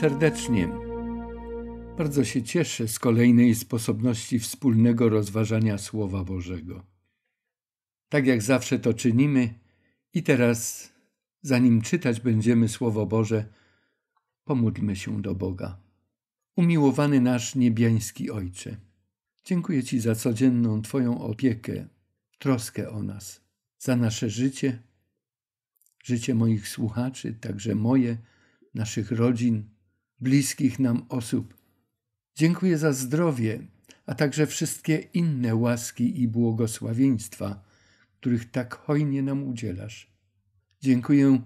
serdecznie. Bardzo się cieszę z kolejnej sposobności wspólnego rozważania Słowa Bożego. Tak jak zawsze to czynimy, i teraz, zanim czytać będziemy Słowo Boże, pomódlmy się do Boga. Umiłowany nasz niebiański Ojcze, dziękuję Ci za codzienną Twoją opiekę, troskę o nas, za nasze życie, życie moich słuchaczy, także moje, naszych rodzin bliskich nam osób. Dziękuję za zdrowie, a także wszystkie inne łaski i błogosławieństwa, których tak hojnie nam udzielasz. Dziękuję,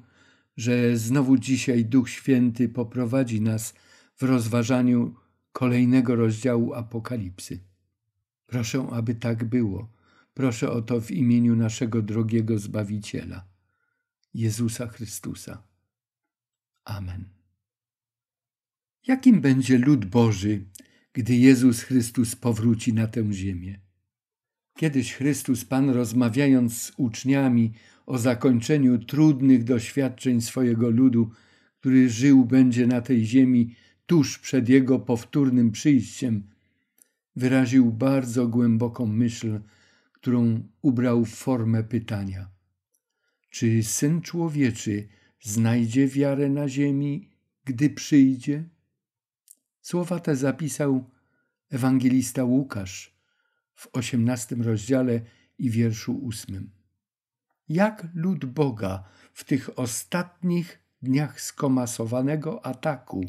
że znowu dzisiaj Duch Święty poprowadzi nas w rozważaniu kolejnego rozdziału Apokalipsy. Proszę, aby tak było. Proszę o to w imieniu naszego drogiego Zbawiciela, Jezusa Chrystusa. Amen. Jakim będzie lud Boży, gdy Jezus Chrystus powróci na tę ziemię? Kiedyś Chrystus Pan, rozmawiając z uczniami o zakończeniu trudnych doświadczeń swojego ludu, który żył będzie na tej ziemi tuż przed jego powtórnym przyjściem, wyraził bardzo głęboką myśl, którą ubrał w formę pytania: Czy syn człowieczy znajdzie wiarę na ziemi, gdy przyjdzie? Słowa te zapisał ewangelista Łukasz w osiemnastym rozdziale i wierszu ósmym. Jak lud Boga w tych ostatnich dniach skomasowanego ataku,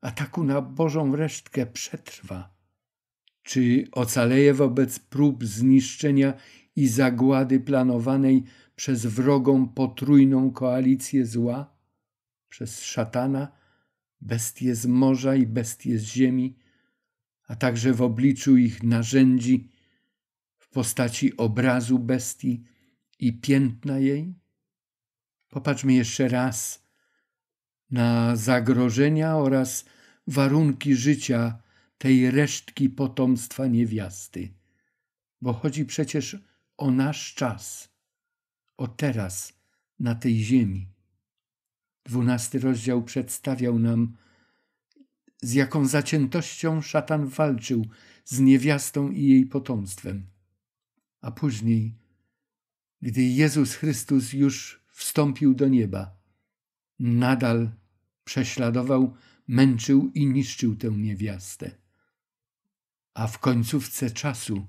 ataku na Bożą resztkę przetrwa? Czy ocaleje wobec prób zniszczenia i zagłady planowanej przez wrogą potrójną koalicję zła, przez szatana bestie z morza i bestie z ziemi, a także w obliczu ich narzędzi w postaci obrazu bestii i piętna jej? Popatrzmy jeszcze raz na zagrożenia oraz warunki życia tej resztki potomstwa niewiasty, bo chodzi przecież o nasz czas, o teraz na tej ziemi. Dwunasty rozdział przedstawiał nam, z jaką zaciętością szatan walczył z niewiastą i jej potomstwem. A później, gdy Jezus Chrystus już wstąpił do nieba, nadal prześladował, męczył i niszczył tę niewiastę. A w końcówce czasu,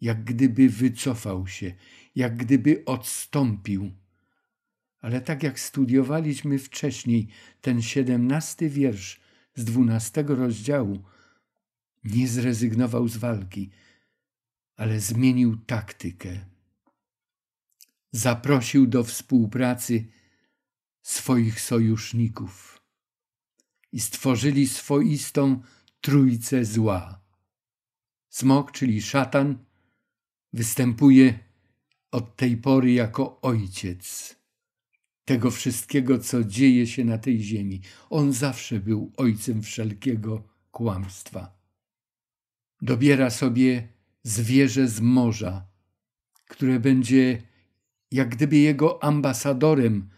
jak gdyby wycofał się, jak gdyby odstąpił ale tak jak studiowaliśmy wcześniej ten siedemnasty wiersz z dwunastego rozdziału, nie zrezygnował z walki, ale zmienił taktykę. Zaprosił do współpracy swoich sojuszników i stworzyli swoistą trójcę zła. Smok, czyli szatan, występuje od tej pory jako ojciec tego wszystkiego, co dzieje się na tej ziemi. On zawsze był ojcem wszelkiego kłamstwa. Dobiera sobie zwierzę z morza, które będzie jak gdyby jego ambasadorem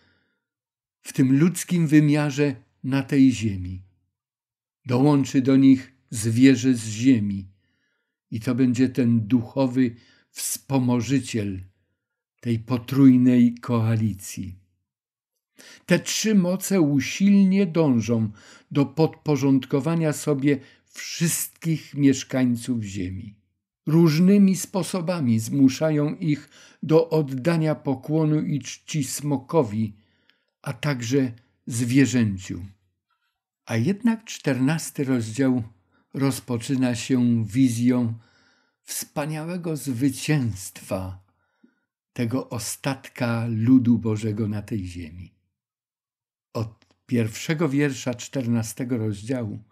w tym ludzkim wymiarze na tej ziemi. Dołączy do nich zwierzę z ziemi i to będzie ten duchowy wspomożyciel tej potrójnej koalicji. Te trzy moce usilnie dążą do podporządkowania sobie wszystkich mieszkańców Ziemi. Różnymi sposobami zmuszają ich do oddania pokłonu i czci smokowi, a także zwierzęciu. A jednak czternasty rozdział rozpoczyna się wizją wspaniałego zwycięstwa tego ostatka ludu Bożego na tej ziemi od pierwszego wiersza czternastego rozdziału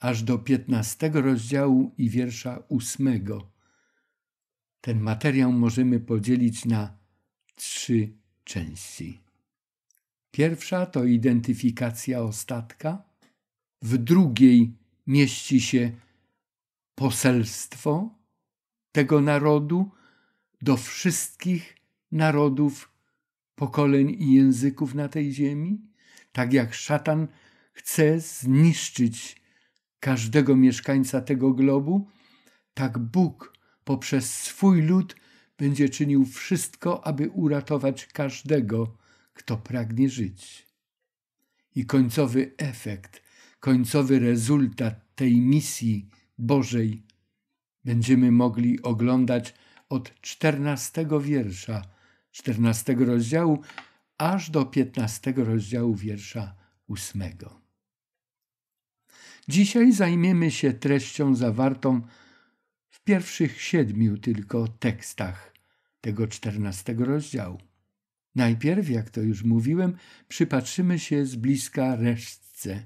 aż do piętnastego rozdziału i wiersza ósmego. Ten materiał możemy podzielić na trzy części. Pierwsza to identyfikacja ostatka, w drugiej mieści się poselstwo tego narodu do wszystkich narodów, pokoleń i języków na tej ziemi tak jak szatan chce zniszczyć każdego mieszkańca tego globu, tak Bóg poprzez swój lud będzie czynił wszystko, aby uratować każdego, kto pragnie żyć. I końcowy efekt, końcowy rezultat tej misji Bożej będziemy mogli oglądać od 14 wiersza czternastego rozdziału aż do 15 rozdziału wiersza 8. Dzisiaj zajmiemy się treścią zawartą w pierwszych siedmiu tylko tekstach tego 14 rozdziału. Najpierw, jak to już mówiłem, przypatrzymy się z bliska resztce,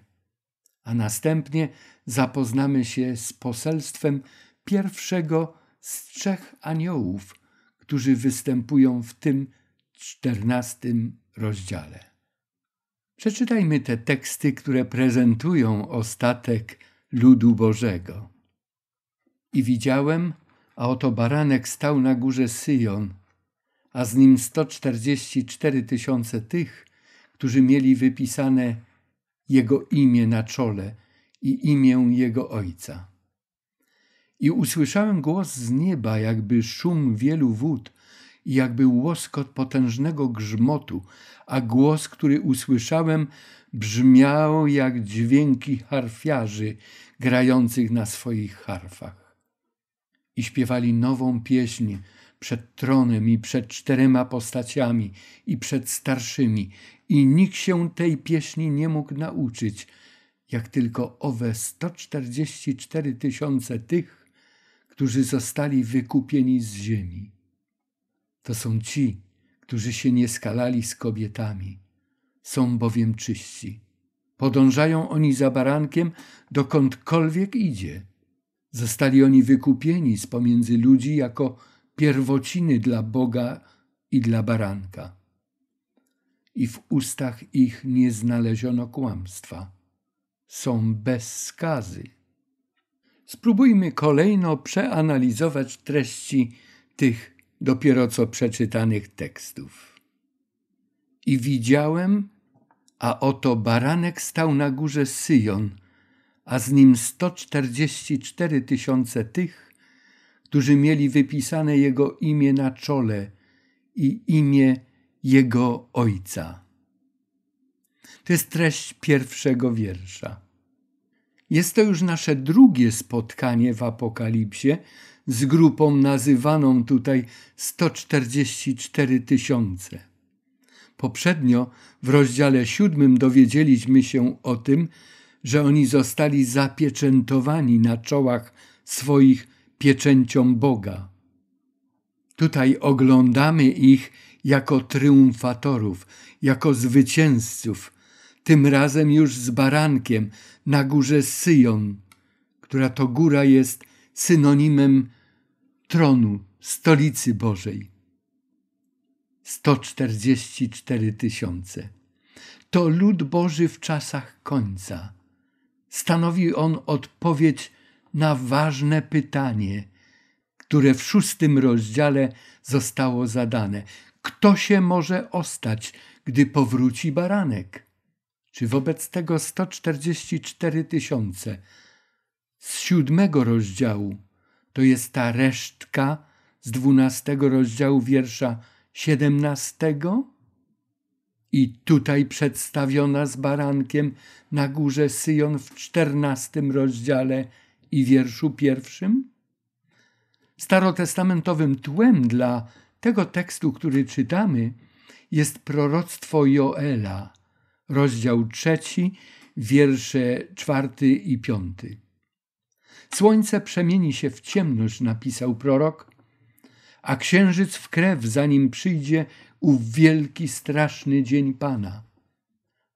a następnie zapoznamy się z poselstwem pierwszego z trzech aniołów, którzy występują w tym czternastym rozdziale. Przeczytajmy te teksty, które prezentują ostatek ludu Bożego. I widziałem, a oto baranek stał na górze Syjon, a z nim 144 tysiące tych, którzy mieli wypisane jego imię na czole i imię jego ojca. I usłyszałem głos z nieba, jakby szum wielu wód, i jakby łoskot potężnego grzmotu, a głos, który usłyszałem, brzmiał jak dźwięki harfiarzy grających na swoich harfach. I śpiewali nową pieśń przed tronem i przed czterema postaciami i przed starszymi, i nikt się tej pieśni nie mógł nauczyć, jak tylko owe 144 tysiące tych, którzy zostali wykupieni z ziemi to są ci, którzy się nie skalali z kobietami, są bowiem czyści. Podążają oni za barankiem, dokądkolwiek idzie. Zostali oni wykupieni z pomiędzy ludzi jako pierwociny dla Boga i dla baranka. I w ustach ich nie znaleziono kłamstwa. Są bez skazy. Spróbujmy kolejno przeanalizować treści tych dopiero co przeczytanych tekstów. I widziałem, a oto baranek stał na górze Syjon, a z nim 144 tysiące tych, którzy mieli wypisane jego imię na czole i imię jego ojca. To jest treść pierwszego wiersza. Jest to już nasze drugie spotkanie w Apokalipsie z grupą nazywaną tutaj 144 tysiące. Poprzednio w rozdziale siódmym dowiedzieliśmy się o tym, że oni zostali zapieczętowani na czołach swoich pieczęcią Boga. Tutaj oglądamy ich jako triumfatorów, jako zwycięzców, tym razem już z barankiem na górze Syjon, która to góra jest synonimem tronu stolicy Bożej. 144 tysiące. To lud Boży w czasach końca. Stanowi on odpowiedź na ważne pytanie, które w szóstym rozdziale zostało zadane. Kto się może ostać, gdy powróci baranek? Czy wobec tego 144 tysiące z siódmego rozdziału to jest ta resztka z dwunastego rozdziału wiersza siedemnastego? I tutaj przedstawiona z barankiem na górze Syjon w czternastym rozdziale i wierszu pierwszym? Starotestamentowym tłem dla tego tekstu, który czytamy, jest proroctwo Joela, rozdział trzeci, wiersze czwarty i piąty. Słońce przemieni się w ciemność, napisał prorok, a księżyc w krew, zanim przyjdzie ów wielki, straszny dzień Pana.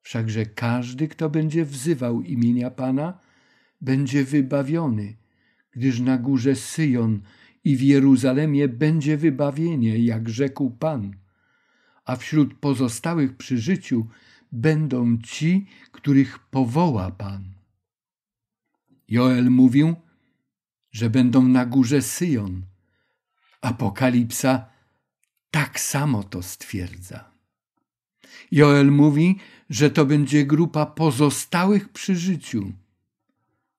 Wszakże każdy, kto będzie wzywał imienia Pana, będzie wybawiony, gdyż na górze Syjon i w Jeruzalemie będzie wybawienie, jak rzekł Pan. A wśród pozostałych przy życiu będą ci, których powoła Pan. Joel mówił – że będą na górze Syjon. Apokalipsa tak samo to stwierdza. Joel mówi, że to będzie grupa pozostałych przy życiu.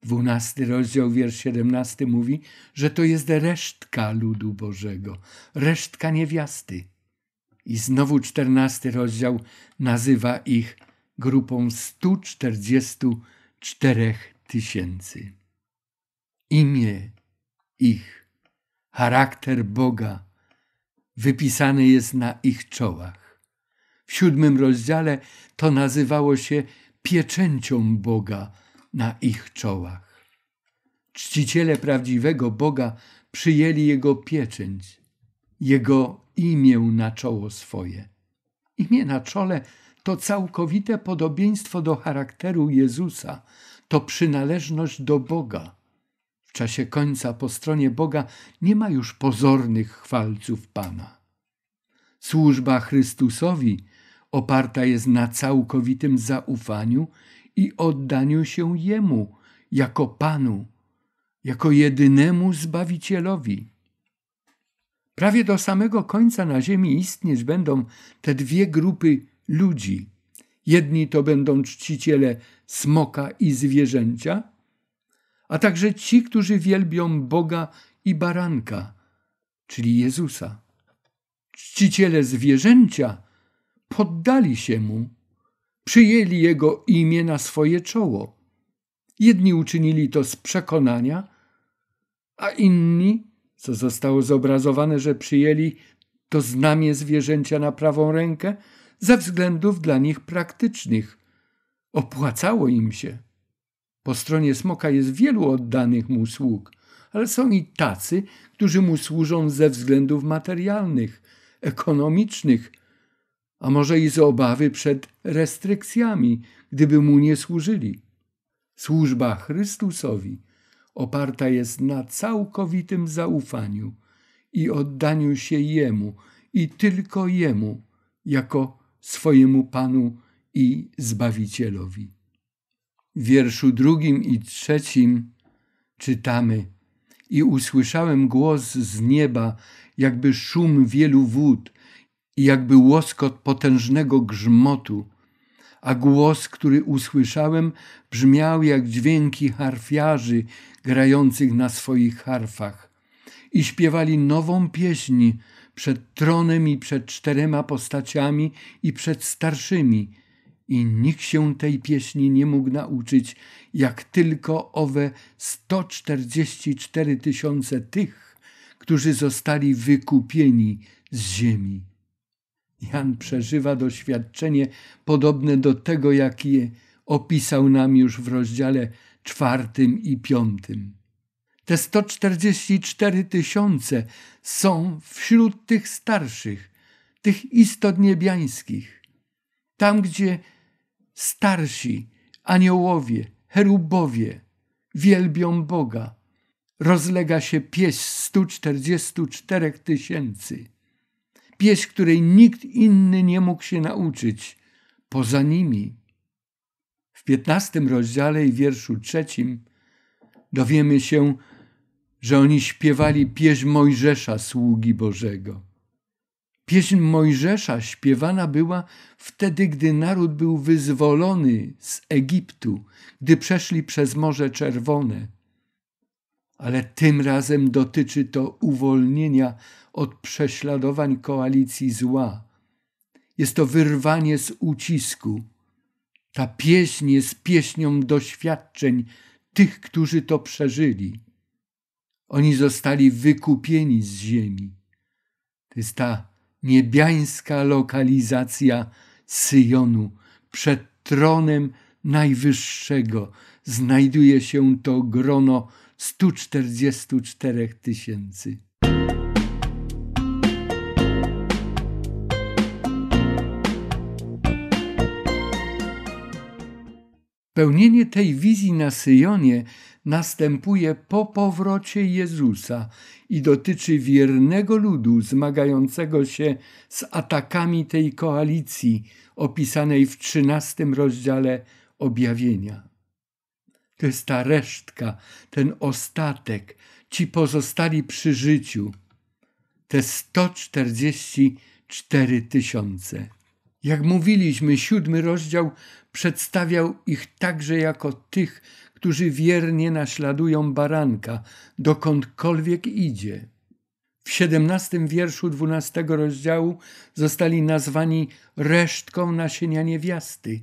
Dwunasty rozdział, wiersz siedemnasty mówi, że to jest resztka ludu Bożego, resztka niewiasty. I znowu czternasty rozdział nazywa ich grupą 144 tysięcy imię ich, charakter Boga wypisany jest na ich czołach. W siódmym rozdziale to nazywało się pieczęcią Boga na ich czołach. Czciciele prawdziwego Boga przyjęli Jego pieczęć, Jego imię na czoło swoje. Imię na czole to całkowite podobieństwo do charakteru Jezusa, to przynależność do Boga. W czasie końca po stronie Boga nie ma już pozornych chwalców Pana. Służba Chrystusowi oparta jest na całkowitym zaufaniu i oddaniu się Jemu jako Panu, jako jedynemu Zbawicielowi. Prawie do samego końca na ziemi istnieć będą te dwie grupy ludzi. Jedni to będą czciciele smoka i zwierzęcia, a także ci, którzy wielbią Boga i baranka, czyli Jezusa. Czciciele zwierzęcia poddali się mu, przyjęli jego imię na swoje czoło. Jedni uczynili to z przekonania, a inni, co zostało zobrazowane, że przyjęli to znamię zwierzęcia na prawą rękę, ze względów dla nich praktycznych. Opłacało im się. Po stronie smoka jest wielu oddanych mu sług, ale są i tacy, którzy mu służą ze względów materialnych, ekonomicznych, a może i z obawy przed restrykcjami, gdyby mu nie służyli. Służba Chrystusowi oparta jest na całkowitym zaufaniu i oddaniu się Jemu i tylko Jemu jako swojemu Panu i Zbawicielowi w wierszu drugim i trzecim czytamy: I usłyszałem głos z nieba, jakby szum wielu wód, i jakby łoskot potężnego grzmotu. A głos, który usłyszałem, brzmiał jak dźwięki harfiarzy grających na swoich harfach. I śpiewali nową pieśń przed tronem i przed czterema postaciami i przed starszymi i nikt się tej pieśni nie mógł nauczyć, jak tylko owe 144 tysiące tych, którzy zostali wykupieni z ziemi. Jan przeżywa doświadczenie podobne do tego, jakie opisał nam już w rozdziale czwartym i piątym. Te 144 tysiące są wśród tych starszych, tych istot niebiańskich. Tam, gdzie starsi, aniołowie, cherubowie wielbią Boga. Rozlega się pieśń 144 tysięcy. Pieśń, której nikt inny nie mógł się nauczyć poza nimi. W 15 rozdziale i wierszu trzecim dowiemy się, że oni śpiewali pieśń Mojżesza, sługi Bożego. Pieśń Mojżesza śpiewana była wtedy, gdy naród był wyzwolony z Egiptu, gdy przeszli przez Morze Czerwone. Ale tym razem dotyczy to uwolnienia od prześladowań koalicji zła. Jest to wyrwanie z ucisku. Ta pieśń jest pieśnią doświadczeń tych, którzy to przeżyli. Oni zostali wykupieni z ziemi. To jest ta niebiańska lokalizacja Syjonu przed tronem Najwyższego znajduje się to grono 144 tysięcy. Pełnienie tej wizji na Syjonie następuje po powrocie Jezusa i dotyczy wiernego ludu zmagającego się z atakami tej koalicji opisanej w XIII rozdziale objawienia. To jest ta resztka, ten ostatek, ci pozostali przy życiu, te 144 tysiące. Jak mówiliśmy, siódmy rozdział przedstawiał ich także jako tych, którzy wiernie naśladują baranka, dokądkolwiek idzie. W siedemnastym wierszu dwunastego rozdziału zostali nazwani resztką nasienia niewiasty.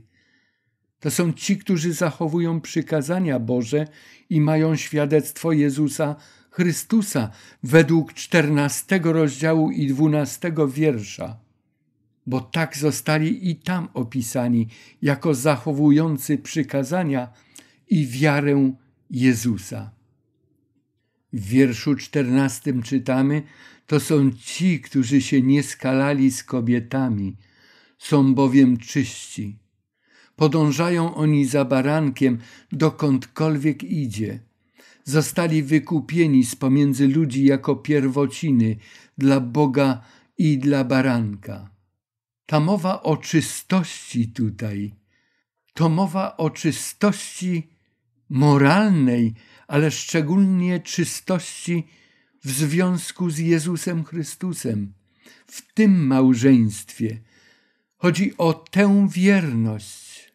To są ci, którzy zachowują przykazania Boże i mają świadectwo Jezusa Chrystusa według czternastego rozdziału i dwunastego wiersza, bo tak zostali i tam opisani jako zachowujący przykazania – i wiarę Jezusa. W wierszu czternastym czytamy: To są ci, którzy się nie skalali z kobietami, są bowiem czyści. Podążają oni za barankiem, dokądkolwiek idzie. Zostali wykupieni z pomiędzy ludzi jako pierwociny dla Boga i dla baranka. Ta mowa o czystości tutaj, to mowa o czystości moralnej, ale szczególnie czystości w związku z Jezusem Chrystusem, w tym małżeństwie. Chodzi o tę wierność.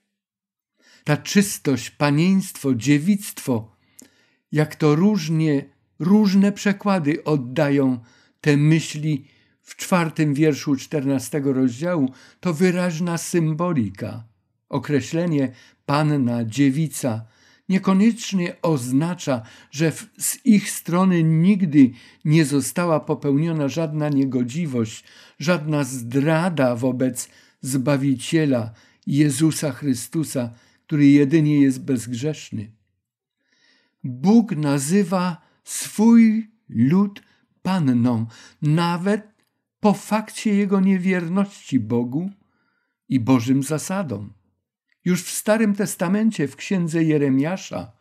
Ta czystość, panieństwo, dziewictwo, jak to różnie, różne przekłady oddają te myśli w czwartym wierszu czternastego rozdziału, to wyraźna symbolika. Określenie panna, dziewica – niekoniecznie oznacza, że z ich strony nigdy nie została popełniona żadna niegodziwość, żadna zdrada wobec Zbawiciela Jezusa Chrystusa, który jedynie jest bezgrzeszny. Bóg nazywa swój lud panną, nawet po fakcie jego niewierności Bogu i Bożym zasadom. Już w Starym Testamencie, w księdze Jeremiasza,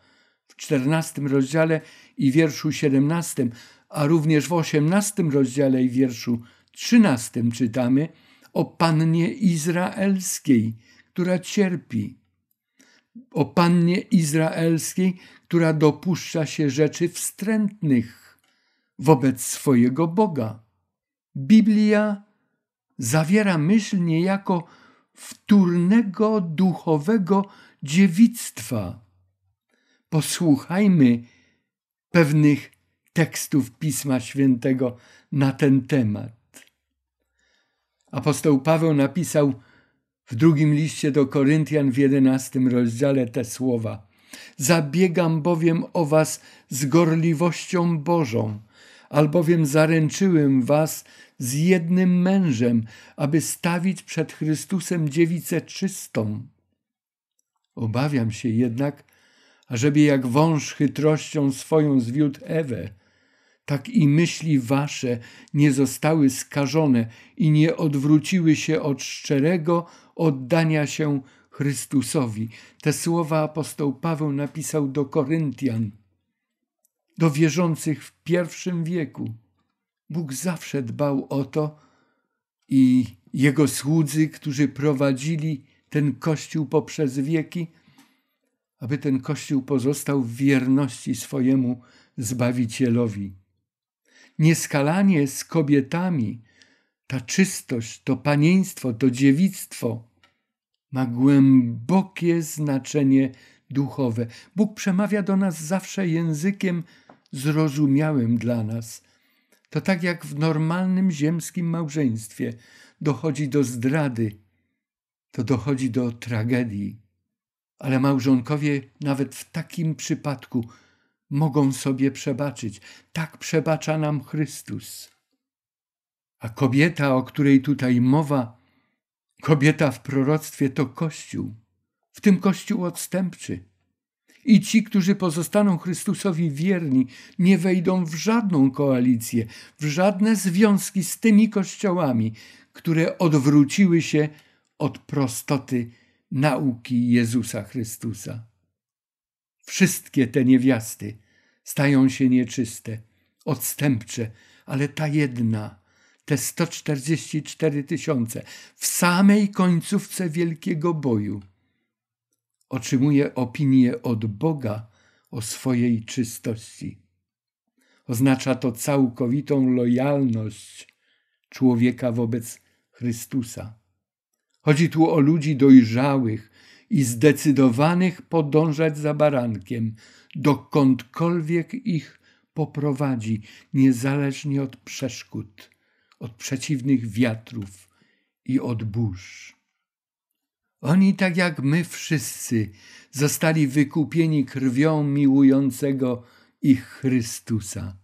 w XIV rozdziale i wierszu 17, a również w XVIII rozdziale i wierszu 13 czytamy o pannie izraelskiej, która cierpi, o pannie izraelskiej, która dopuszcza się rzeczy wstrętnych wobec swojego Boga. Biblia zawiera myśl niejako wtórnego duchowego dziewictwa. Posłuchajmy pewnych tekstów Pisma Świętego na ten temat. Apostoł Paweł napisał w drugim liście do Koryntian w jedenastym rozdziale te słowa: Zabiegam bowiem o Was z gorliwością Bożą, albowiem zaręczyłem Was z jednym mężem, aby stawić przed Chrystusem dziewicę czystą. Obawiam się jednak, ażeby jak wąż chytrością swoją zwiódł Ewę, tak i myśli wasze nie zostały skażone i nie odwróciły się od szczerego oddania się Chrystusowi. Te słowa apostoł Paweł napisał do Koryntian, do wierzących w pierwszym wieku. Bóg zawsze dbał o to i jego słudzy, którzy prowadzili ten kościół poprzez wieki, aby ten kościół pozostał w wierności swojemu Zbawicielowi. Nieskalanie z kobietami, ta czystość, to panieństwo, to dziewictwo ma głębokie znaczenie duchowe. Bóg przemawia do nas zawsze językiem zrozumiałym dla nas – to tak jak w normalnym ziemskim małżeństwie dochodzi do zdrady, to dochodzi do tragedii. Ale małżonkowie nawet w takim przypadku mogą sobie przebaczyć. Tak przebacza nam Chrystus. A kobieta, o której tutaj mowa, kobieta w proroctwie to Kościół, w tym Kościół odstępczy. I ci, którzy pozostaną Chrystusowi wierni, nie wejdą w żadną koalicję, w żadne związki z tymi kościołami, które odwróciły się od prostoty nauki Jezusa Chrystusa. Wszystkie te niewiasty stają się nieczyste, odstępcze, ale ta jedna, te 144 tysiące, w samej końcówce wielkiego boju otrzymuje opinię od Boga o swojej czystości. Oznacza to całkowitą lojalność człowieka wobec Chrystusa. Chodzi tu o ludzi dojrzałych i zdecydowanych podążać za barankiem, dokądkolwiek ich poprowadzi, niezależnie od przeszkód, od przeciwnych wiatrów i od burz. Oni, tak jak my wszyscy, zostali wykupieni krwią miłującego ich Chrystusa.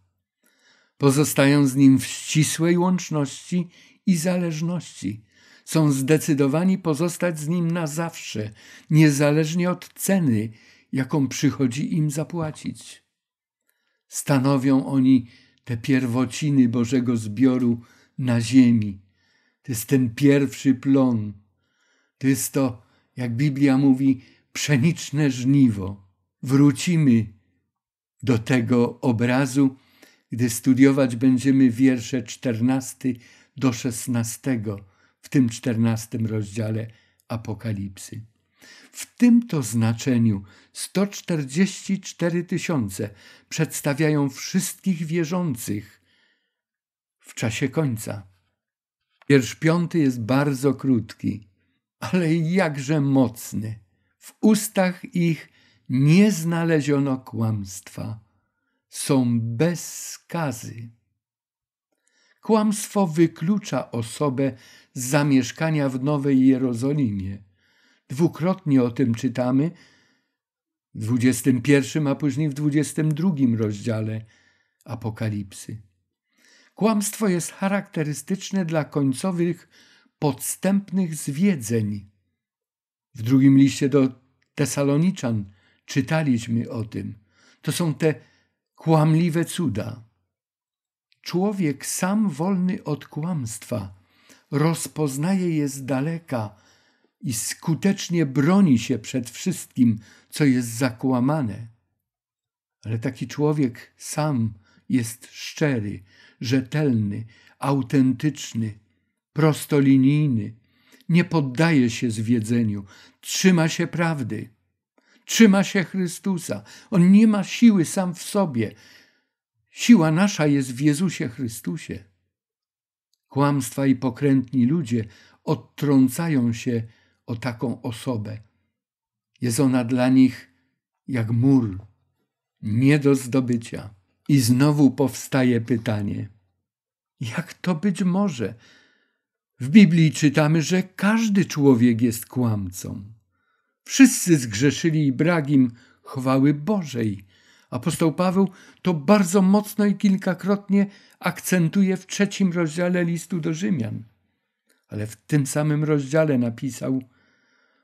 Pozostają z nim w ścisłej łączności i zależności. Są zdecydowani pozostać z nim na zawsze, niezależnie od ceny, jaką przychodzi im zapłacić. Stanowią oni te pierwociny Bożego zbioru na ziemi. To jest ten pierwszy plon to jest to, jak Biblia mówi, pszeniczne żniwo. Wrócimy do tego obrazu, gdy studiować będziemy wiersze 14 do 16 w tym 14 rozdziale Apokalipsy. W tym to znaczeniu 144 tysiące przedstawiają wszystkich wierzących w czasie końca. Wiersz piąty jest bardzo krótki ale jakże mocny. W ustach ich nie znaleziono kłamstwa. Są bez skazy. Kłamstwo wyklucza osobę z zamieszkania w Nowej Jerozolimie. Dwukrotnie o tym czytamy w 21, a później w 22 rozdziale Apokalipsy. Kłamstwo jest charakterystyczne dla końcowych podstępnych zwiedzeń. W drugim liście do Tesaloniczan czytaliśmy o tym. To są te kłamliwe cuda. Człowiek sam wolny od kłamstwa rozpoznaje je z daleka i skutecznie broni się przed wszystkim, co jest zakłamane. Ale taki człowiek sam jest szczery, rzetelny, autentyczny, prostolinijny, nie poddaje się zwiedzeniu, trzyma się prawdy, trzyma się Chrystusa. On nie ma siły sam w sobie. Siła nasza jest w Jezusie Chrystusie. Kłamstwa i pokrętni ludzie odtrącają się o taką osobę. Jest ona dla nich jak mur, nie do zdobycia. I znowu powstaje pytanie: jak to być może? W Biblii czytamy, że każdy człowiek jest kłamcą. Wszyscy zgrzeszyli i brak im chwały Bożej. Apostoł Paweł to bardzo mocno i kilkakrotnie akcentuje w trzecim rozdziale listu do Rzymian. Ale w tym samym rozdziale napisał: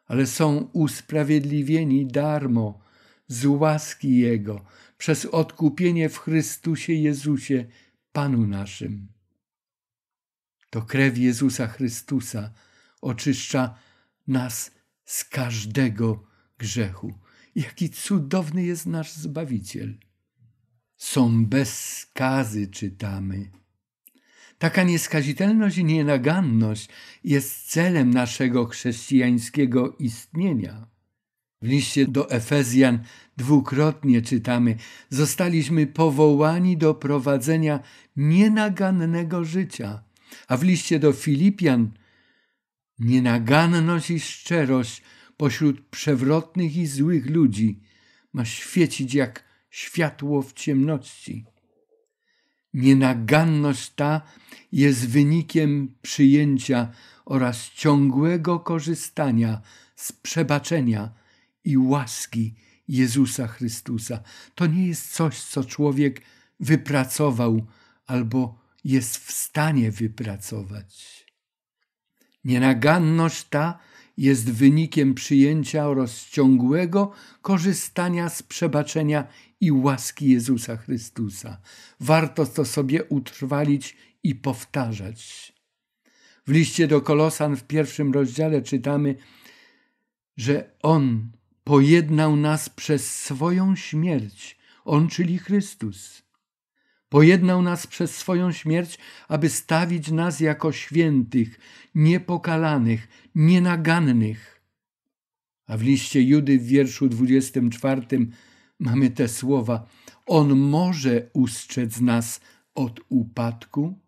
Ale są usprawiedliwieni darmo z łaski Jego przez odkupienie w Chrystusie Jezusie, Panu naszym. To krew Jezusa Chrystusa oczyszcza nas z każdego grzechu. Jaki cudowny jest nasz Zbawiciel. Są bez skazy, czytamy. Taka nieskazitelność i nienaganność jest celem naszego chrześcijańskiego istnienia. W liście do Efezjan dwukrotnie czytamy: Zostaliśmy powołani do prowadzenia nienagannego życia a w liście do Filipian nienaganność i szczerość pośród przewrotnych i złych ludzi ma świecić jak światło w ciemności. Nienaganność ta jest wynikiem przyjęcia oraz ciągłego korzystania z przebaczenia i łaski Jezusa Chrystusa. To nie jest coś, co człowiek wypracował albo jest w stanie wypracować. Nienaganność ta jest wynikiem przyjęcia oraz ciągłego korzystania z przebaczenia i łaski Jezusa Chrystusa. Warto to sobie utrwalić i powtarzać. W liście do Kolosan w pierwszym rozdziale czytamy, że On pojednał nas przez swoją śmierć, On czyli Chrystus Pojednał nas przez swoją śmierć, aby stawić nas jako świętych, niepokalanych, nienagannych. A w liście Judy w wierszu 24 mamy te słowa: On może ustrzec nas od upadku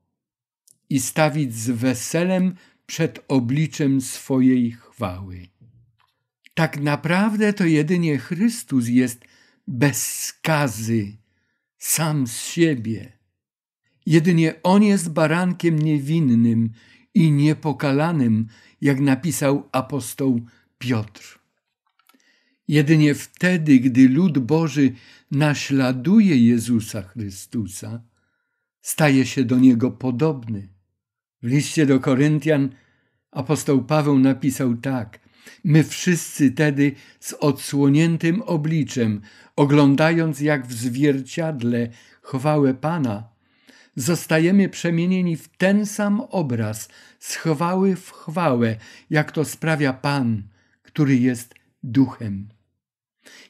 i stawić z weselem przed obliczem swojej chwały. Tak naprawdę to jedynie Chrystus jest bez skazy sam z siebie. Jedynie On jest barankiem niewinnym i niepokalanym, jak napisał apostoł Piotr. Jedynie wtedy, gdy lud Boży naśladuje Jezusa Chrystusa, staje się do Niego podobny. W liście do Koryntian apostoł Paweł napisał tak: My wszyscy tedy z odsłoniętym obliczem, oglądając jak w zwierciadle chwałę Pana, zostajemy przemienieni w ten sam obraz, z chwały w chwałę, jak to sprawia Pan, który jest duchem.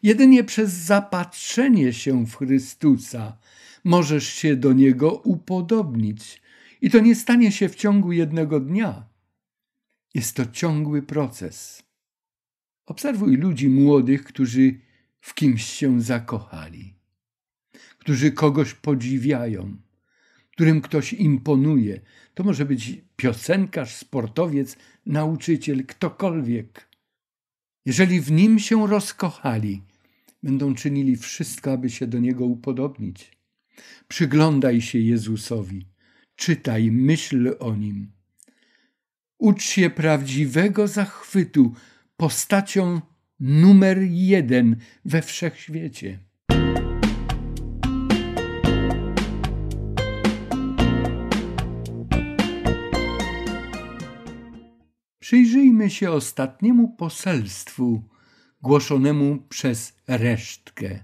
Jedynie przez zapatrzenie się w Chrystusa możesz się do Niego upodobnić i to nie stanie się w ciągu jednego dnia. Jest to ciągły proces. Obserwuj ludzi młodych, którzy w kimś się zakochali, którzy kogoś podziwiają, którym ktoś imponuje. To może być piosenkarz, sportowiec, nauczyciel, ktokolwiek. Jeżeli w nim się rozkochali, będą czynili wszystko, aby się do niego upodobnić. Przyglądaj się Jezusowi, czytaj, myśl o nim. Ucz się prawdziwego zachwytu postacią numer jeden we wszechświecie. Przyjrzyjmy się ostatniemu poselstwu głoszonemu przez resztkę.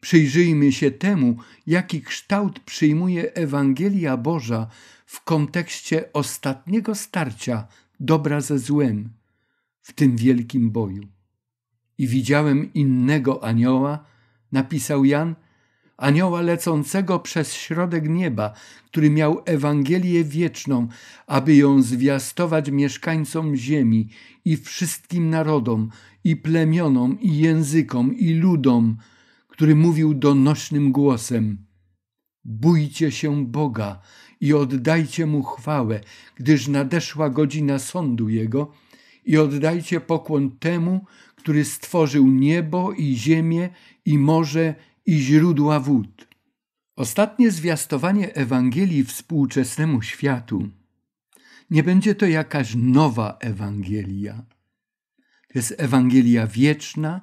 Przyjrzyjmy się temu, jaki kształt przyjmuje Ewangelia Boża w kontekście ostatniego starcia dobra ze złem w tym wielkim boju. I widziałem innego anioła, napisał Jan, anioła lecącego przez środek nieba, który miał Ewangelię wieczną, aby ją zwiastować mieszkańcom ziemi i wszystkim narodom, i plemionom, i językom, i ludom, który mówił donośnym głosem: Bójcie się Boga i oddajcie mu chwałę, gdyż nadeszła godzina sądu jego i oddajcie pokłon temu, który stworzył niebo i ziemię i morze i źródła wód. Ostatnie zwiastowanie Ewangelii współczesnemu światu nie będzie to jakaś nowa Ewangelia. To jest Ewangelia wieczna,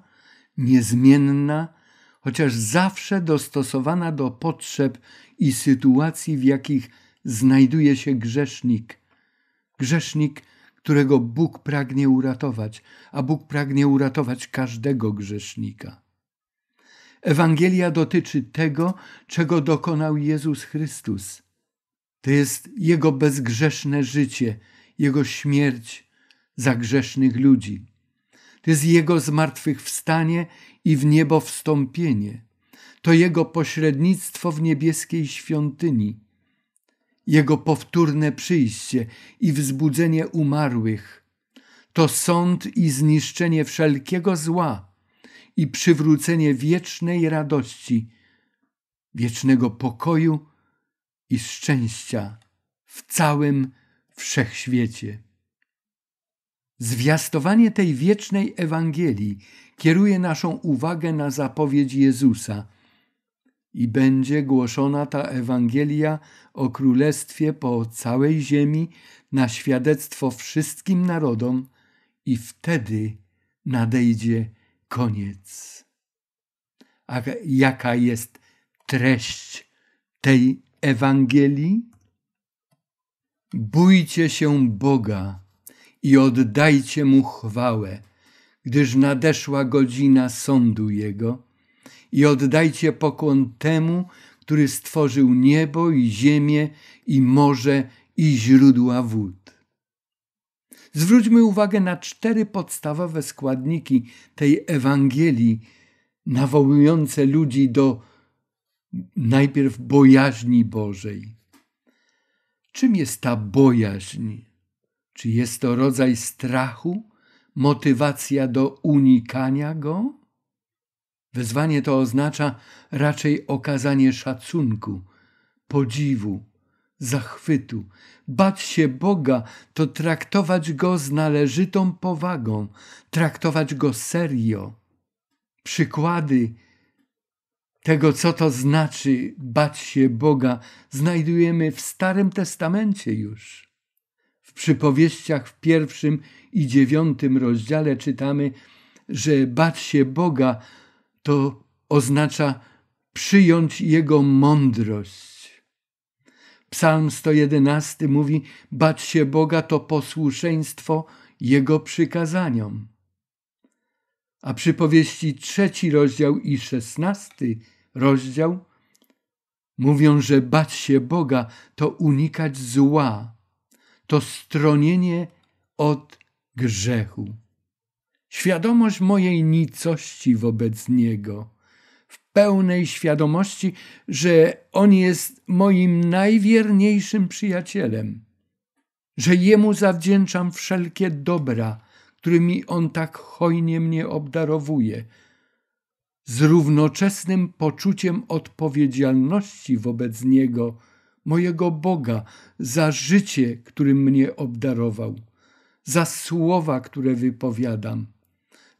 niezmienna, chociaż zawsze dostosowana do potrzeb i sytuacji, w jakich znajduje się grzesznik. Grzesznik którego Bóg pragnie uratować, a Bóg pragnie uratować każdego grzesznika. Ewangelia dotyczy tego, czego dokonał Jezus Chrystus. To jest Jego bezgrzeszne życie, Jego śmierć za grzesznych ludzi. To jest Jego zmartwychwstanie i w niebo wstąpienie. To Jego pośrednictwo w niebieskiej świątyni jego powtórne przyjście i wzbudzenie umarłych. To sąd i zniszczenie wszelkiego zła i przywrócenie wiecznej radości, wiecznego pokoju i szczęścia w całym wszechświecie. Zwiastowanie tej wiecznej Ewangelii kieruje naszą uwagę na zapowiedź Jezusa – i będzie głoszona ta Ewangelia o Królestwie po całej ziemi na świadectwo wszystkim narodom, i wtedy nadejdzie koniec. A jaka jest treść tej Ewangelii? Bójcie się Boga i oddajcie mu chwałę, gdyż nadeszła godzina sądu jego i oddajcie pokłon temu, który stworzył niebo i ziemię i morze i źródła wód. Zwróćmy uwagę na cztery podstawowe składniki tej Ewangelii, nawołujące ludzi do najpierw bojaźni Bożej. Czym jest ta bojaźń? Czy jest to rodzaj strachu, motywacja do unikania go? Wezwanie to oznacza raczej okazanie szacunku, podziwu, zachwytu. Bać się Boga to traktować go z należytą powagą, traktować go serio. Przykłady tego, co to znaczy bać się Boga, znajdujemy w Starym Testamencie już. W przypowieściach w pierwszym i dziewiątym rozdziale czytamy, że bać się Boga to oznacza przyjąć Jego mądrość. Psalm 111 mówi: Bać się Boga to posłuszeństwo Jego przykazaniom. A przypowieści trzeci rozdział i szesnasty rozdział mówią, że bać się Boga to unikać zła, to stronienie od grzechu świadomość mojej nicości wobec Niego, w pełnej świadomości, że On jest moim najwierniejszym przyjacielem, że Jemu zawdzięczam wszelkie dobra, którymi On tak hojnie mnie obdarowuje, z równoczesnym poczuciem odpowiedzialności wobec Niego, mojego Boga, za życie, którym mnie obdarował, za słowa, które wypowiadam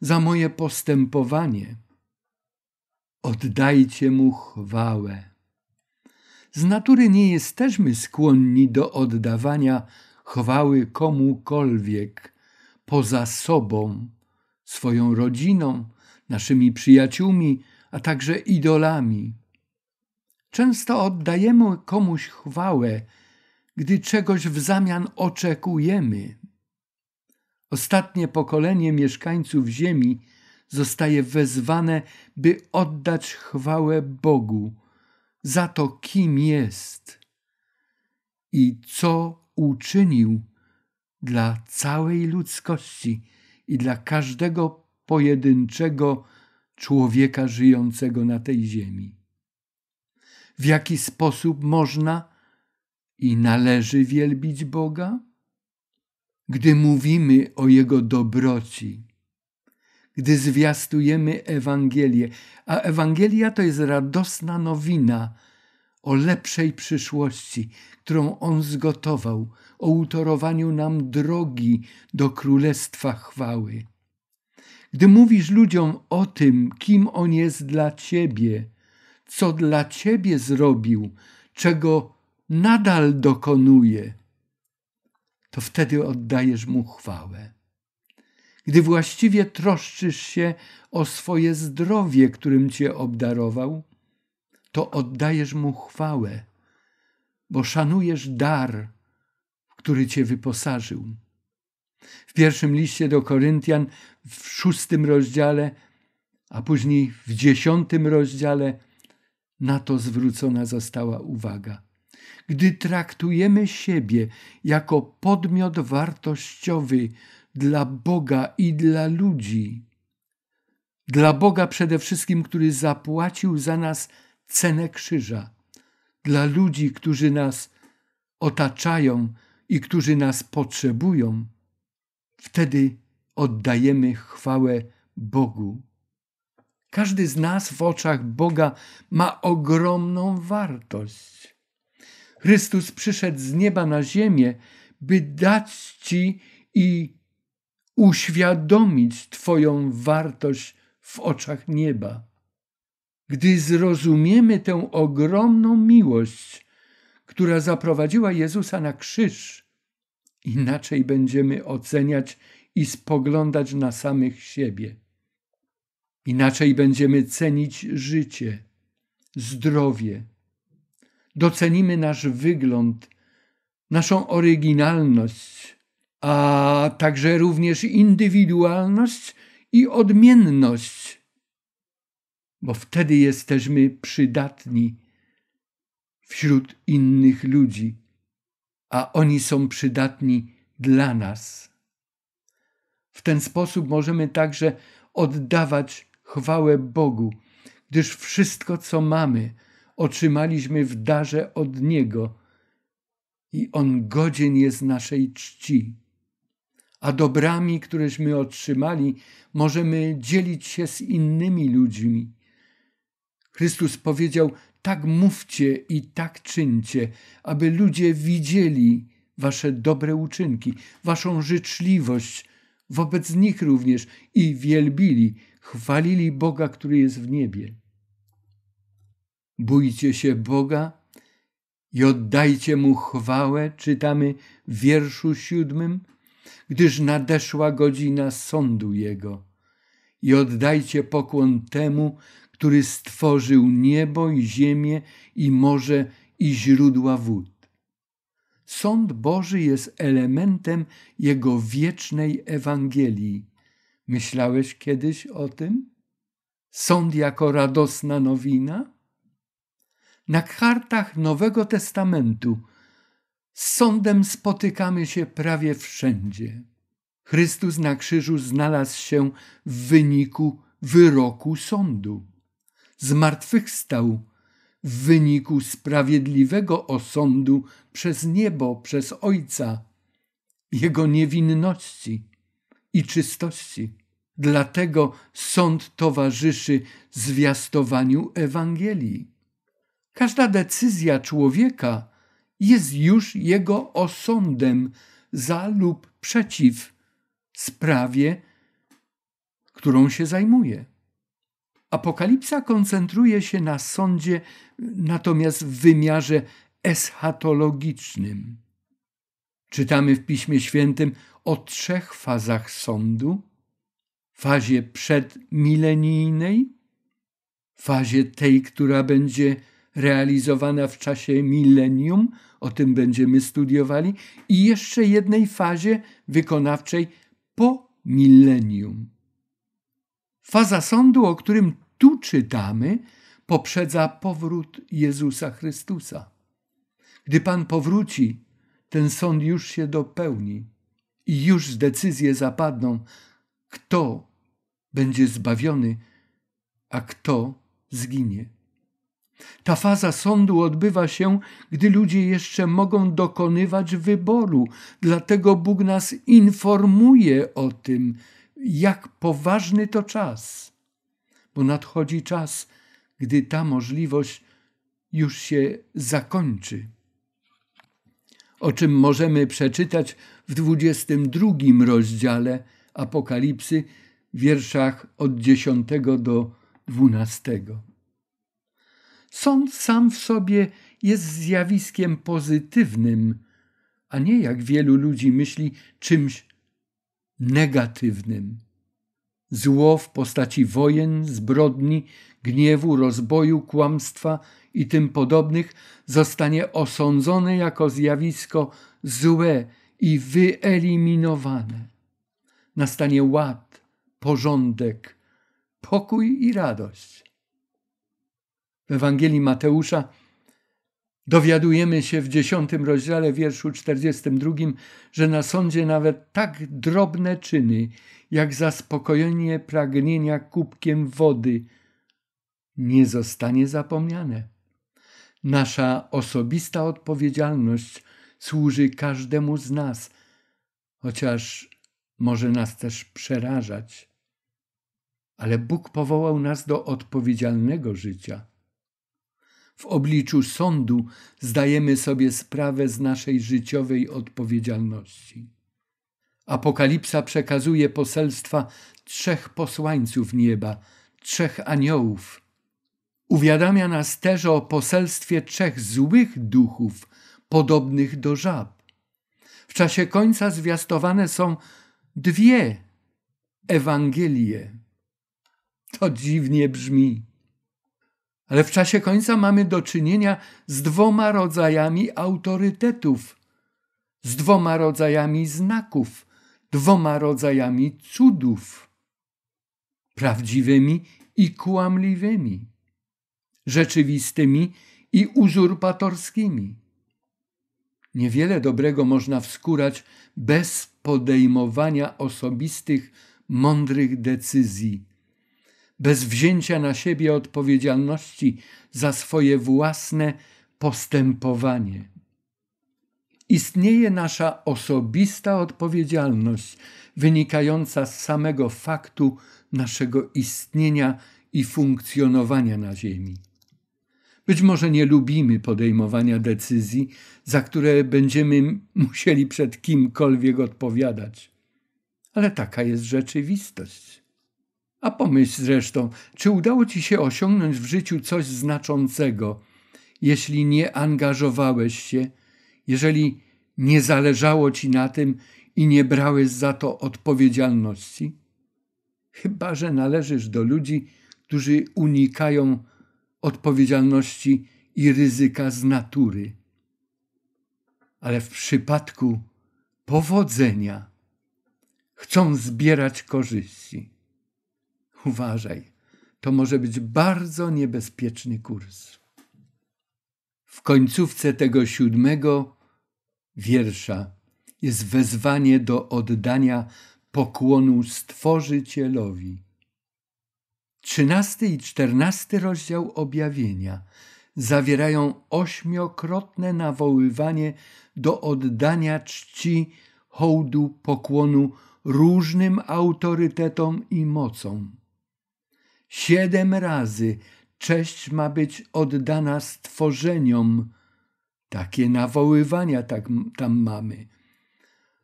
za moje postępowanie. Oddajcie mu chwałę. Z natury nie jesteśmy skłonni do oddawania chwały komukolwiek poza sobą, swoją rodziną, naszymi przyjaciółmi, a także idolami. Często oddajemy komuś chwałę, gdy czegoś w zamian oczekujemy. Ostatnie pokolenie mieszkańców Ziemi zostaje wezwane, by oddać chwałę Bogu za to, kim jest i co uczynił dla całej ludzkości i dla każdego pojedynczego człowieka żyjącego na tej ziemi. W jaki sposób można i należy wielbić Boga? gdy mówimy o Jego dobroci, gdy zwiastujemy Ewangelię, a Ewangelia to jest radosna nowina o lepszej przyszłości, którą On zgotował, o utorowaniu nam drogi do Królestwa Chwały. Gdy mówisz ludziom o tym, kim On jest dla Ciebie, co dla Ciebie zrobił, czego nadal dokonuje, to wtedy oddajesz mu chwałę. Gdy właściwie troszczysz się o swoje zdrowie, którym cię obdarował, to oddajesz mu chwałę, bo szanujesz dar, w który cię wyposażył. W pierwszym liście do Koryntian, w szóstym rozdziale, a później w dziesiątym rozdziale, na to zwrócona została uwaga gdy traktujemy siebie jako podmiot wartościowy dla Boga i dla ludzi. Dla Boga przede wszystkim, który zapłacił za nas cenę krzyża, dla ludzi, którzy nas otaczają i którzy nas potrzebują, wtedy oddajemy chwałę Bogu. Każdy z nas w oczach Boga ma ogromną wartość. Chrystus przyszedł z nieba na ziemię, by dać Ci i uświadomić Twoją wartość w oczach nieba. Gdy zrozumiemy tę ogromną miłość, która zaprowadziła Jezusa na krzyż, inaczej będziemy oceniać i spoglądać na samych siebie. Inaczej będziemy cenić życie, zdrowie, docenimy nasz wygląd, naszą oryginalność, a także również indywidualność i odmienność, bo wtedy jesteśmy przydatni wśród innych ludzi, a oni są przydatni dla nas. W ten sposób możemy także oddawać chwałę Bogu, gdyż wszystko, co mamy, otrzymaliśmy w darze od Niego i On godzien jest naszej czci. A dobrami, któreśmy otrzymali, możemy dzielić się z innymi ludźmi. Chrystus powiedział: Tak mówcie i tak czyńcie, aby ludzie widzieli wasze dobre uczynki, waszą życzliwość wobec nich również i wielbili, chwalili Boga, który jest w niebie. Bójcie się Boga i oddajcie Mu chwałę, czytamy w wierszu siódmym, gdyż nadeszła godzina sądu Jego. I oddajcie pokłon temu, który stworzył niebo i ziemię i morze i źródła wód. Sąd Boży jest elementem Jego wiecznej Ewangelii. Myślałeś kiedyś o tym? Sąd jako radosna nowina? na kartach Nowego Testamentu z sądem spotykamy się prawie wszędzie. Chrystus na krzyżu znalazł się w wyniku wyroku sądu. Zmartwychwstał w wyniku sprawiedliwego osądu przez niebo, przez Ojca, jego niewinności i czystości. Dlatego sąd towarzyszy zwiastowaniu Ewangelii. Każda decyzja człowieka jest już jego osądem za lub przeciw sprawie, którą się zajmuje. Apokalipsa koncentruje się na sądzie, natomiast w wymiarze eschatologicznym. Czytamy w Piśmie Świętym o trzech fazach sądu: fazie przedmilenijnej, fazie tej, która będzie realizowana w czasie milenium, o tym będziemy studiowali, i jeszcze jednej fazie wykonawczej po milenium. Faza sądu, o którym tu czytamy, poprzedza powrót Jezusa Chrystusa. Gdy Pan powróci, ten sąd już się dopełni i już decyzje zapadną, kto będzie zbawiony, a kto zginie. Ta faza sądu odbywa się, gdy ludzie jeszcze mogą dokonywać wyboru, dlatego Bóg nas informuje o tym, jak poważny to czas, bo nadchodzi czas, gdy ta możliwość już się zakończy. O czym możemy przeczytać w 22 rozdziale Apokalipsy, wierszach od 10 do 12. Sąd sam w sobie jest zjawiskiem pozytywnym, a nie jak wielu ludzi myśli czymś negatywnym. Zło w postaci wojen, zbrodni, gniewu, rozboju, kłamstwa i tym podobnych zostanie osądzone jako zjawisko złe i wyeliminowane. Nastanie ład, porządek, pokój i radość w Ewangelii Mateusza, dowiadujemy się w dziesiątym rozdziale wierszu 42, że na sądzie nawet tak drobne czyny, jak zaspokojenie pragnienia kubkiem wody, nie zostanie zapomniane. Nasza osobista odpowiedzialność służy każdemu z nas, chociaż może nas też przerażać. Ale Bóg powołał nas do odpowiedzialnego życia – w obliczu sądu zdajemy sobie sprawę z naszej życiowej odpowiedzialności. Apokalipsa przekazuje poselstwa trzech posłańców nieba, trzech aniołów. Uwiadamia nas też o poselstwie trzech złych duchów, podobnych do żab. W czasie końca zwiastowane są dwie Ewangelie. To dziwnie brzmi. Ale w czasie końca mamy do czynienia z dwoma rodzajami autorytetów, z dwoma rodzajami znaków, dwoma rodzajami cudów prawdziwymi i kłamliwymi, rzeczywistymi i uzurpatorskimi. Niewiele dobrego można wskurać bez podejmowania osobistych, mądrych decyzji bez wzięcia na siebie odpowiedzialności za swoje własne postępowanie. Istnieje nasza osobista odpowiedzialność wynikająca z samego faktu naszego istnienia i funkcjonowania na Ziemi. Być może nie lubimy podejmowania decyzji, za które będziemy musieli przed kimkolwiek odpowiadać, ale taka jest rzeczywistość. A pomyśl zresztą, czy udało ci się osiągnąć w życiu coś znaczącego, jeśli nie angażowałeś się, jeżeli nie zależało ci na tym i nie brałeś za to odpowiedzialności? Chyba, że należysz do ludzi, którzy unikają odpowiedzialności i ryzyka z natury. Ale w przypadku powodzenia chcą zbierać korzyści uważaj, to może być bardzo niebezpieczny kurs. W końcówce tego siódmego wiersza jest wezwanie do oddania pokłonu Stworzycielowi. Trzynasty i czternasty rozdział objawienia zawierają ośmiokrotne nawoływanie do oddania czci, hołdu, pokłonu różnym autorytetom i mocom. Siedem razy cześć ma być oddana stworzeniom. Takie nawoływania tak, tam mamy.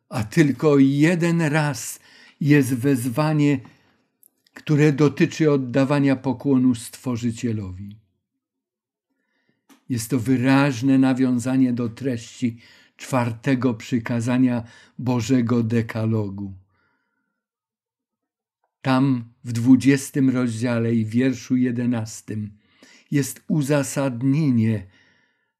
A tylko jeden raz jest wezwanie, które dotyczy oddawania pokłonu Stworzycielowi. Jest to wyraźne nawiązanie do treści czwartego przykazania Bożego Dekalogu. Tam w dwudziestym rozdziale i wierszu jedenastym jest uzasadnienie,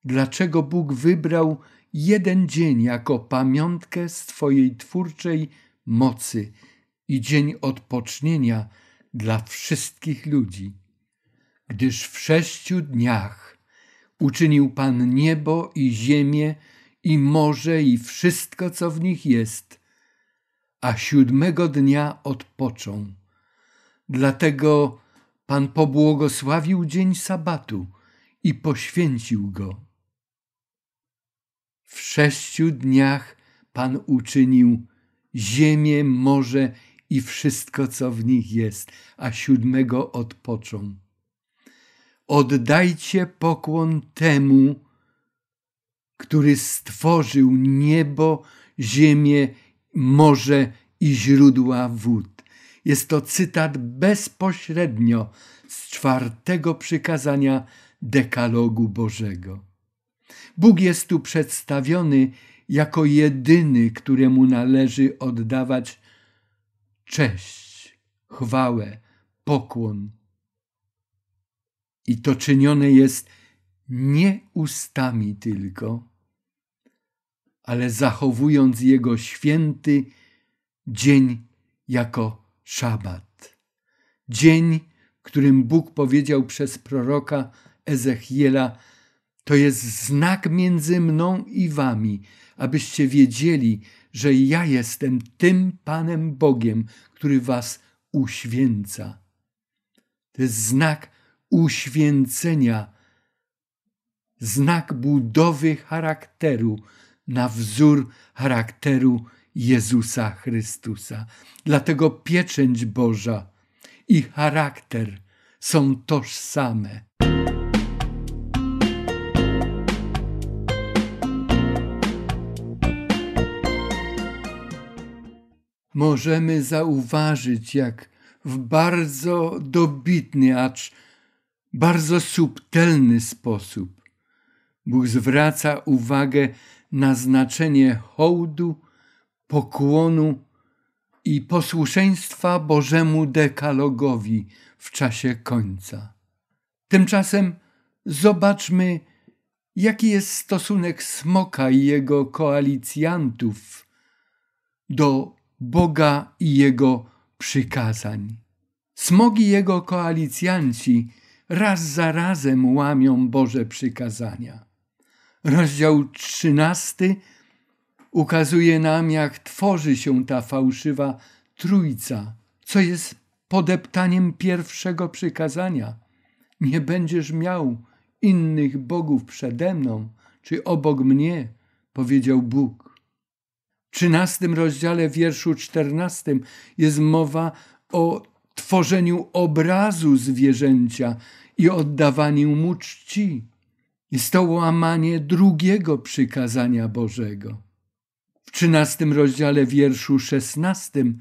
dlaczego Bóg wybrał jeden dzień jako pamiątkę swojej twórczej mocy i dzień odpocznienia dla wszystkich ludzi. Gdyż w sześciu dniach uczynił Pan niebo i ziemię i morze i wszystko, co w nich jest, a siódmego dnia odpoczą. Dlatego Pan pobłogosławił dzień sabatu i poświęcił go. W sześciu dniach Pan uczynił ziemię, morze i wszystko, co w nich jest, a siódmego odpoczą. Oddajcie pokłon temu, który stworzył niebo, ziemię morze i źródła wód. Jest to cytat bezpośrednio z czwartego przykazania Dekalogu Bożego. Bóg jest tu przedstawiony jako jedyny, któremu należy oddawać cześć, chwałę, pokłon. I to czynione jest nie ustami tylko, ale zachowując jego święty dzień jako szabat. Dzień, którym Bóg powiedział przez proroka Ezechiela, to jest znak między mną i wami, abyście wiedzieli, że ja jestem tym Panem Bogiem, który was uświęca. To jest znak uświęcenia, znak budowy charakteru, na wzór charakteru Jezusa Chrystusa. Dlatego pieczęć Boża i charakter są tożsame. Możemy zauważyć, jak w bardzo dobitny, acz bardzo subtelny sposób Bóg zwraca uwagę na znaczenie hołdu, pokłonu i posłuszeństwa Bożemu dekalogowi w czasie końca. Tymczasem zobaczmy, jaki jest stosunek smoka i jego koalicjantów do Boga i jego przykazań. Smogi i jego koalicjanci raz za razem łamią Boże przykazania rozdział 13 ukazuje nam, jak tworzy się ta fałszywa trójca, co jest podeptaniem pierwszego przykazania. Nie będziesz miał innych bogów przede mną czy obok mnie, powiedział Bóg. W trzynastym rozdziale wierszu czternastym jest mowa o tworzeniu obrazu zwierzęcia i oddawaniu mu czci. Jest to łamanie drugiego przykazania Bożego. W trzynastym rozdziale wierszu szesnastym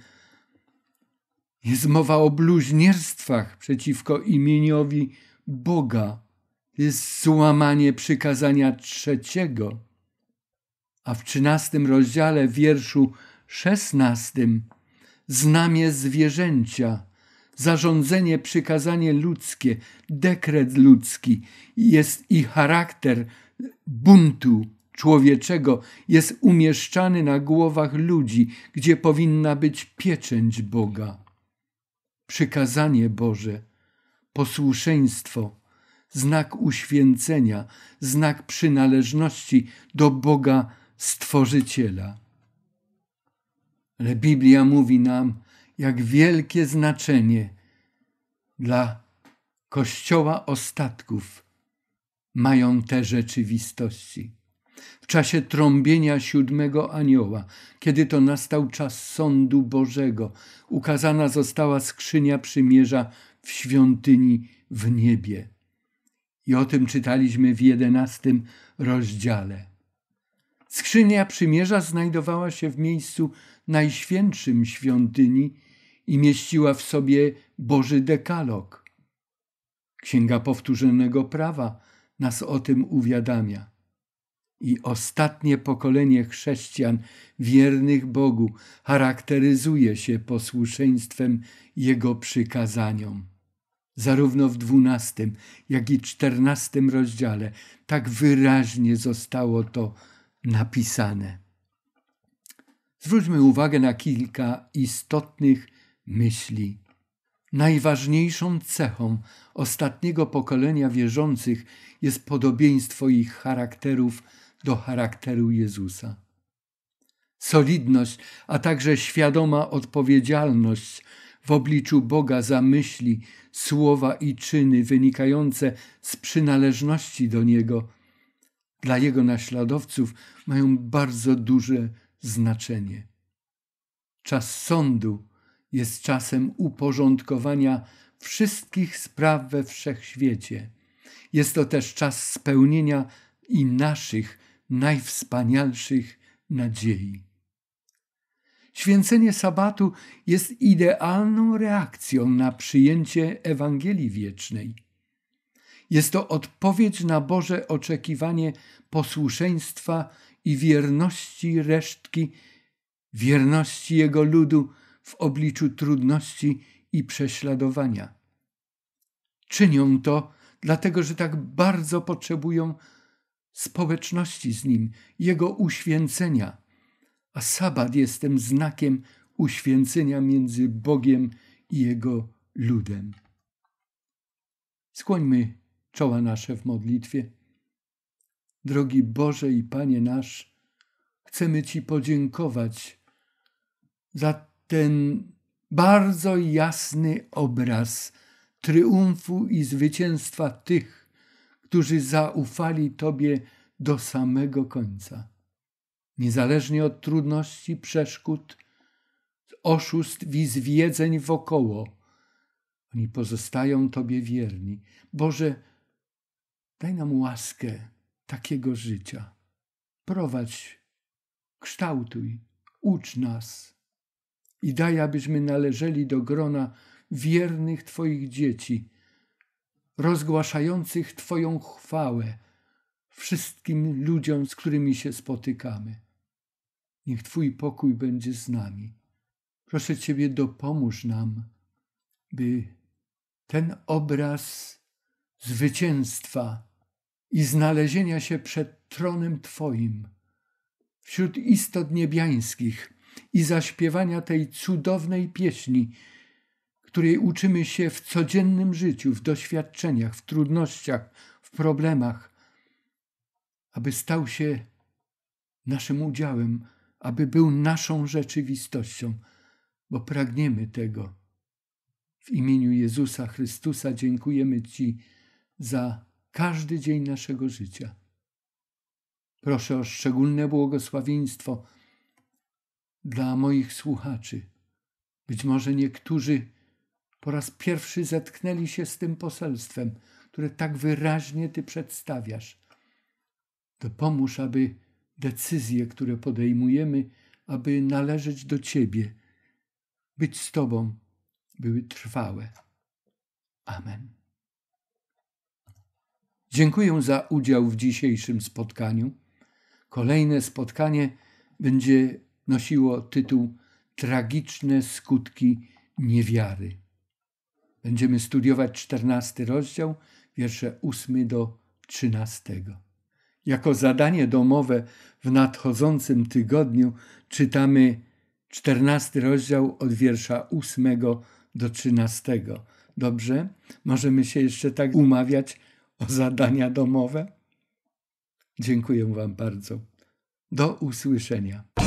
jest mowa o bluźnierstwach przeciwko imieniowi Boga. Jest złamanie przykazania trzeciego. A w trzynastym rozdziale wierszu szesnastym znamie zwierzęcia zarządzenie, przykazanie ludzkie, dekret ludzki, jest i charakter buntu człowieczego jest umieszczany na głowach ludzi, gdzie powinna być pieczęć Boga. Przykazanie Boże, posłuszeństwo, znak uświęcenia, znak przynależności do Boga Stworzyciela. Ale Biblia mówi nam, jak wielkie znaczenie dla Kościoła ostatków mają te rzeczywistości. W czasie trąbienia siódmego anioła, kiedy to nastał czas sądu Bożego, ukazana została skrzynia przymierza w świątyni w niebie. I o tym czytaliśmy w jedenastym rozdziale. Skrzynia przymierza znajdowała się w miejscu najświętszym świątyni, i mieściła w sobie Boży dekalog. Księga powtórzonego prawa nas o tym uwiadamia. I ostatnie pokolenie chrześcijan wiernych Bogu charakteryzuje się posłuszeństwem Jego przykazaniom. Zarówno w dwunastym, jak i czternastym rozdziale tak wyraźnie zostało to napisane. Zwróćmy uwagę na kilka istotnych myśli. Najważniejszą cechą ostatniego pokolenia wierzących jest podobieństwo ich charakterów do charakteru Jezusa. Solidność, a także świadoma odpowiedzialność w obliczu Boga za myśli, słowa i czyny wynikające z przynależności do Niego, dla Jego naśladowców mają bardzo duże znaczenie. Czas sądu jest czasem uporządkowania wszystkich spraw we wszechświecie. Jest to też czas spełnienia i naszych najwspanialszych nadziei. Święcenie Sabatu jest idealną reakcją na przyjęcie Ewangelii Wiecznej. Jest to odpowiedź na Boże oczekiwanie posłuszeństwa i wierności resztki, wierności Jego ludu w obliczu trudności i prześladowania. Czynią to, dlatego że tak bardzo potrzebują społeczności z Nim, Jego uświęcenia, a sabat jest tym znakiem uświęcenia między Bogiem i Jego ludem. Skłońmy czoła nasze w modlitwie. Drogi Boże i Panie nasz, chcemy Ci podziękować za ten bardzo jasny obraz triumfu i zwycięstwa tych, którzy zaufali Tobie do samego końca. Niezależnie od trudności, przeszkód, oszustw i zwiedzeń wokoło, oni pozostają Tobie wierni. Boże, daj nam łaskę takiego życia. Prowadź, kształtuj, ucz nas i daj, abyśmy należeli do grona wiernych Twoich dzieci, rozgłaszających Twoją chwałę wszystkim ludziom, z którymi się spotykamy. Niech Twój pokój będzie z nami. Proszę Ciebie, dopomóż nam, by ten obraz zwycięstwa i znalezienia się przed tronem Twoim wśród istot niebiańskich i zaśpiewania tej cudownej pieśni, której uczymy się w codziennym życiu, w doświadczeniach, w trudnościach, w problemach, aby stał się naszym udziałem, aby był naszą rzeczywistością, bo pragniemy tego. W imieniu Jezusa Chrystusa dziękujemy Ci za każdy dzień naszego życia. Proszę o szczególne błogosławieństwo dla moich słuchaczy. Być może niektórzy po raz pierwszy zetknęli się z tym poselstwem, które tak wyraźnie Ty przedstawiasz. To pomóż, aby decyzje, które podejmujemy, aby należeć do Ciebie, być z Tobą, były trwałe. Amen. Dziękuję za udział w dzisiejszym spotkaniu. Kolejne spotkanie będzie nosiło tytuł Tragiczne skutki niewiary. Będziemy studiować czternasty rozdział, wiersze ósmy do trzynastego. Jako zadanie domowe w nadchodzącym tygodniu czytamy czternasty rozdział od wiersza ósmego do trzynastego. Dobrze? Możemy się jeszcze tak umawiać o zadania domowe? Dziękuję Wam bardzo. Do usłyszenia.